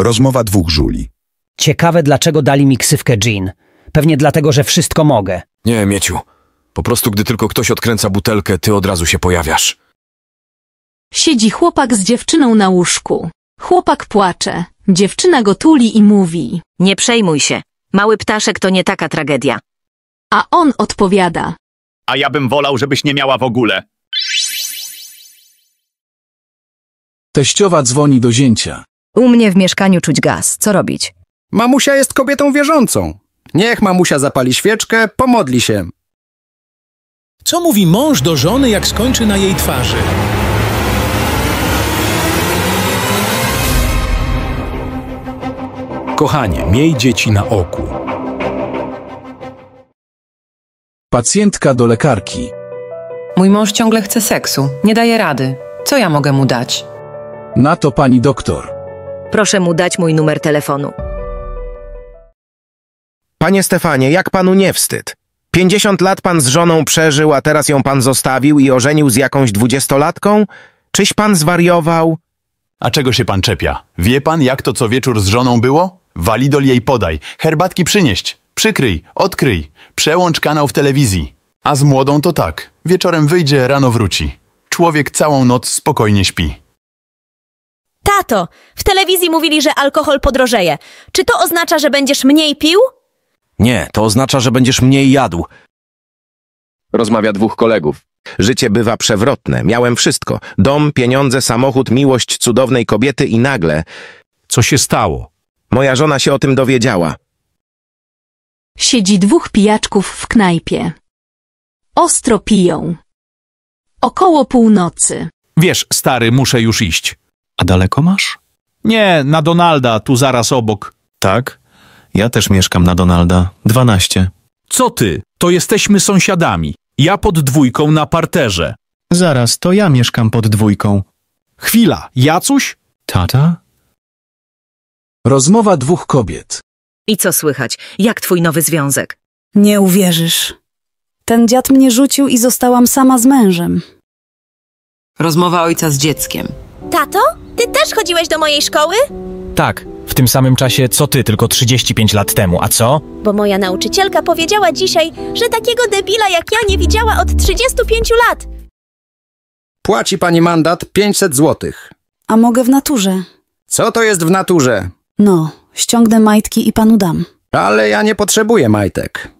Rozmowa dwóch żuli. Ciekawe, dlaczego dali mi ksywkę Jean. Pewnie dlatego, że wszystko mogę. Nie, Mieciu. Po prostu gdy tylko ktoś odkręca butelkę, ty od razu się pojawiasz. Siedzi chłopak z dziewczyną na łóżku. Chłopak płacze. Dziewczyna go tuli i mówi. Nie przejmuj się. Mały ptaszek to nie taka tragedia. A on odpowiada. A ja bym wolał, żebyś nie miała w ogóle. Teściowa dzwoni do zięcia. U mnie w mieszkaniu czuć gaz. Co robić? Mamusia jest kobietą wierzącą. Niech mamusia zapali świeczkę, pomodli się. Co mówi mąż do żony, jak skończy na jej twarzy? Kochanie, miej dzieci na oku. Pacjentka do lekarki. Mój mąż ciągle chce seksu, nie daje rady. Co ja mogę mu dać? Na to pani doktor. Proszę mu dać mój numer telefonu. Panie Stefanie, jak panu nie wstyd? 50 lat pan z żoną przeżył, a teraz ją pan zostawił i ożenił z jakąś dwudziestolatką? Czyś pan zwariował? A czego się pan czepia? Wie pan, jak to co wieczór z żoną było? Walidol jej podaj, herbatki przynieść, przykryj, odkryj, przełącz kanał w telewizji. A z młodą to tak, wieczorem wyjdzie, rano wróci. Człowiek całą noc spokojnie śpi. Tato, w telewizji mówili, że alkohol podrożeje. Czy to oznacza, że będziesz mniej pił? Nie, to oznacza, że będziesz mniej jadł. Rozmawia dwóch kolegów. Życie bywa przewrotne. Miałem wszystko. Dom, pieniądze, samochód, miłość cudownej kobiety i nagle... Co się stało? Moja żona się o tym dowiedziała. Siedzi dwóch pijaczków w knajpie. Ostro piją. Około północy. Wiesz, stary, muszę już iść. A daleko masz? Nie, na Donalda, tu zaraz obok. Tak? Ja też mieszkam na Donalda. Dwanaście. Co ty? To jesteśmy sąsiadami. Ja pod dwójką na parterze. Zaraz, to ja mieszkam pod dwójką. Chwila, ja coś? Tata? Rozmowa dwóch kobiet. I co słychać? Jak twój nowy związek? Nie uwierzysz. Ten dziad mnie rzucił i zostałam sama z mężem. Rozmowa ojca z dzieckiem. Tato? Ty też chodziłeś do mojej szkoły? Tak, w tym samym czasie co ty, tylko 35 lat temu. A co? Bo moja nauczycielka powiedziała dzisiaj, że takiego debila jak ja nie widziała od 35 lat. Płaci pani mandat 500 złotych. A mogę w naturze. Co to jest w naturze? No, ściągnę majtki i panu dam. Ale ja nie potrzebuję majtek.